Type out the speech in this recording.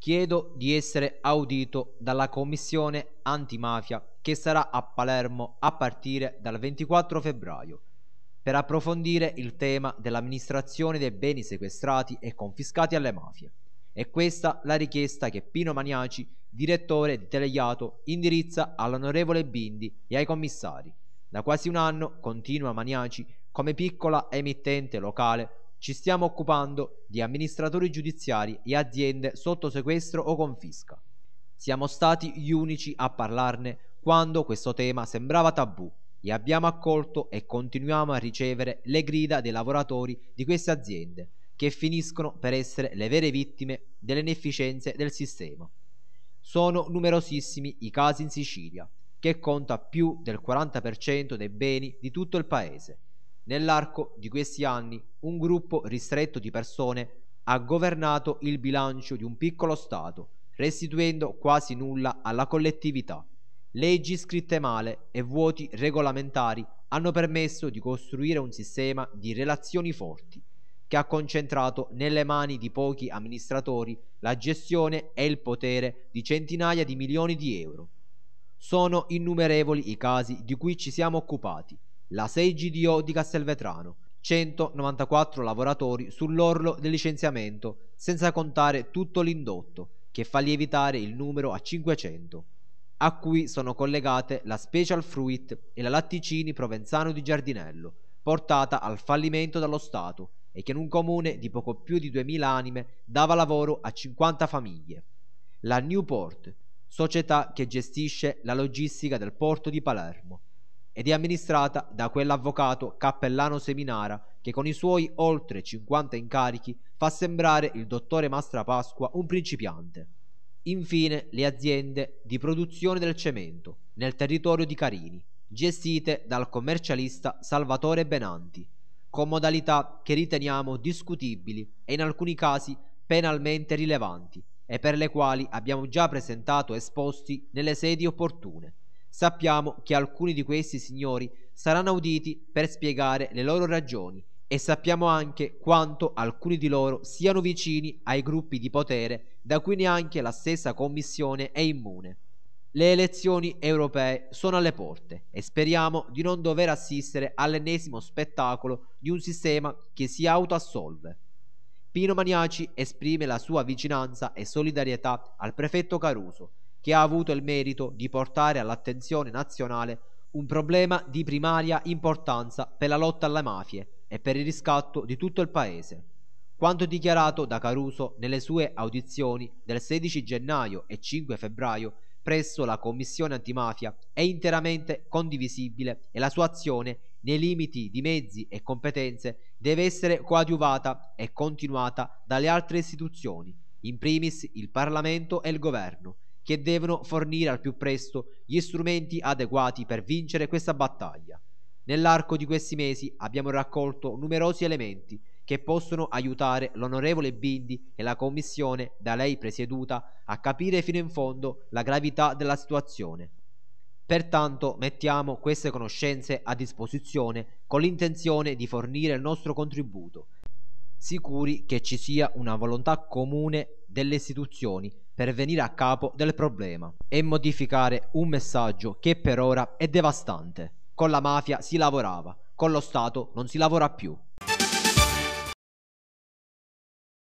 Chiedo di essere audito dalla Commissione antimafia che sarà a Palermo a partire dal 24 febbraio per approfondire il tema dell'amministrazione dei beni sequestrati e confiscati alle mafie. È questa la richiesta che Pino Maniaci, direttore di Telegliato, indirizza all'onorevole Bindi e ai commissari. Da quasi un anno continua Maniaci come piccola emittente locale ci stiamo occupando di amministratori giudiziari e aziende sotto sequestro o confisca. Siamo stati gli unici a parlarne quando questo tema sembrava tabù e abbiamo accolto e continuiamo a ricevere le grida dei lavoratori di queste aziende che finiscono per essere le vere vittime delle inefficienze del sistema. Sono numerosissimi i casi in Sicilia, che conta più del 40% dei beni di tutto il paese Nell'arco di questi anni un gruppo ristretto di persone ha governato il bilancio di un piccolo Stato, restituendo quasi nulla alla collettività. Leggi scritte male e vuoti regolamentari hanno permesso di costruire un sistema di relazioni forti, che ha concentrato nelle mani di pochi amministratori la gestione e il potere di centinaia di milioni di euro. Sono innumerevoli i casi di cui ci siamo occupati, la 6 GDO di Castelvetrano, 194 lavoratori sull'orlo del licenziamento, senza contare tutto l'indotto, che fa lievitare il numero a 500, a cui sono collegate la Special Fruit e la Latticini Provenzano di Giardinello, portata al fallimento dallo Stato e che in un comune di poco più di 2000 anime dava lavoro a 50 famiglie. La Newport, società che gestisce la logistica del porto di Palermo, ed è amministrata da quell'avvocato cappellano Seminara che con i suoi oltre 50 incarichi fa sembrare il dottore Mastra Pasqua un principiante. Infine le aziende di produzione del cemento nel territorio di Carini, gestite dal commercialista Salvatore Benanti, con modalità che riteniamo discutibili e in alcuni casi penalmente rilevanti e per le quali abbiamo già presentato esposti nelle sedi opportune. Sappiamo che alcuni di questi signori saranno auditi per spiegare le loro ragioni e sappiamo anche quanto alcuni di loro siano vicini ai gruppi di potere da cui neanche la stessa Commissione è immune. Le elezioni europee sono alle porte e speriamo di non dover assistere all'ennesimo spettacolo di un sistema che si autoassolve. Pino Maniaci esprime la sua vicinanza e solidarietà al prefetto Caruso che ha avuto il merito di portare all'attenzione nazionale un problema di primaria importanza per la lotta alle mafie e per il riscatto di tutto il paese. Quanto dichiarato da Caruso nelle sue audizioni del 16 gennaio e 5 febbraio presso la Commissione antimafia è interamente condivisibile e la sua azione, nei limiti di mezzi e competenze, deve essere coadiuvata e continuata dalle altre istituzioni, in primis il Parlamento e il Governo, che devono fornire al più presto gli strumenti adeguati per vincere questa battaglia. Nell'arco di questi mesi abbiamo raccolto numerosi elementi che possono aiutare l'onorevole Bindi e la commissione da lei presieduta a capire fino in fondo la gravità della situazione. Pertanto mettiamo queste conoscenze a disposizione con l'intenzione di fornire il nostro contributo sicuri che ci sia una volontà comune delle istituzioni per venire a capo del problema e modificare un messaggio che per ora è devastante. Con la mafia si lavorava, con lo Stato non si lavora più.